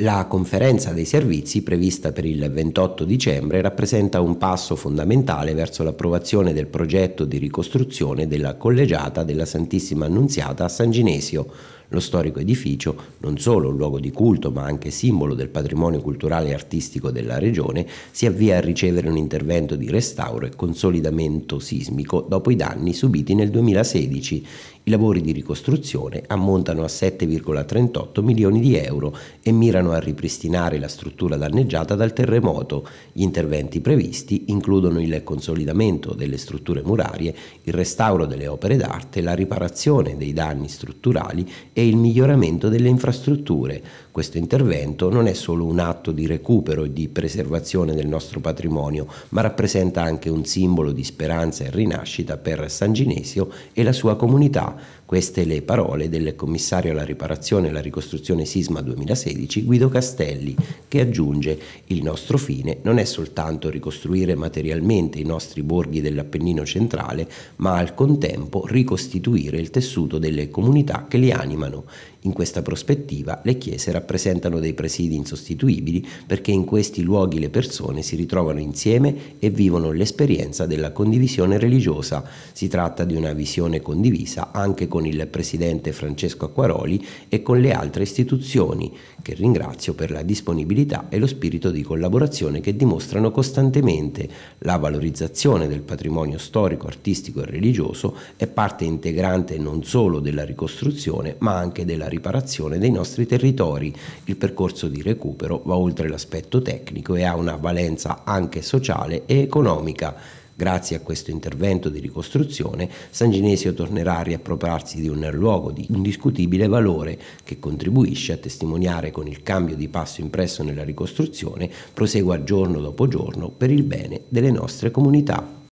La conferenza dei servizi, prevista per il 28 dicembre, rappresenta un passo fondamentale verso l'approvazione del progetto di ricostruzione della collegiata della Santissima Annunziata a San Ginesio, lo storico edificio, non solo luogo di culto ma anche simbolo del patrimonio culturale e artistico della regione, si avvia a ricevere un intervento di restauro e consolidamento sismico dopo i danni subiti nel 2016. I lavori di ricostruzione ammontano a 7,38 milioni di euro e mirano a ripristinare la struttura danneggiata dal terremoto. Gli interventi previsti includono il consolidamento delle strutture murarie, il restauro delle opere d'arte, la riparazione dei danni strutturali e il miglioramento delle infrastrutture. Questo intervento non è solo un atto di recupero e di preservazione del nostro patrimonio, ma rappresenta anche un simbolo di speranza e rinascita per San Ginesio e la sua comunità. Queste le parole del commissario alla riparazione e alla ricostruzione sisma 2016 Guido Castelli, che aggiunge il nostro fine non è soltanto ricostruire materialmente i nostri borghi dell'Appennino centrale, ma al contempo ricostituire il tessuto delle comunità che li anima chiamano. In questa prospettiva le chiese rappresentano dei presidi insostituibili perché in questi luoghi le persone si ritrovano insieme e vivono l'esperienza della condivisione religiosa. Si tratta di una visione condivisa anche con il presidente Francesco Acquaroli e con le altre istituzioni, che ringrazio per la disponibilità e lo spirito di collaborazione che dimostrano costantemente. La valorizzazione del patrimonio storico, artistico e religioso è parte integrante non solo della ricostruzione ma anche della riparazione dei nostri territori. Il percorso di recupero va oltre l'aspetto tecnico e ha una valenza anche sociale e economica. Grazie a questo intervento di ricostruzione, San Ginesio tornerà a riappropriarsi di un luogo di indiscutibile valore che contribuisce a testimoniare con il cambio di passo impresso nella ricostruzione, prosegua giorno dopo giorno per il bene delle nostre comunità.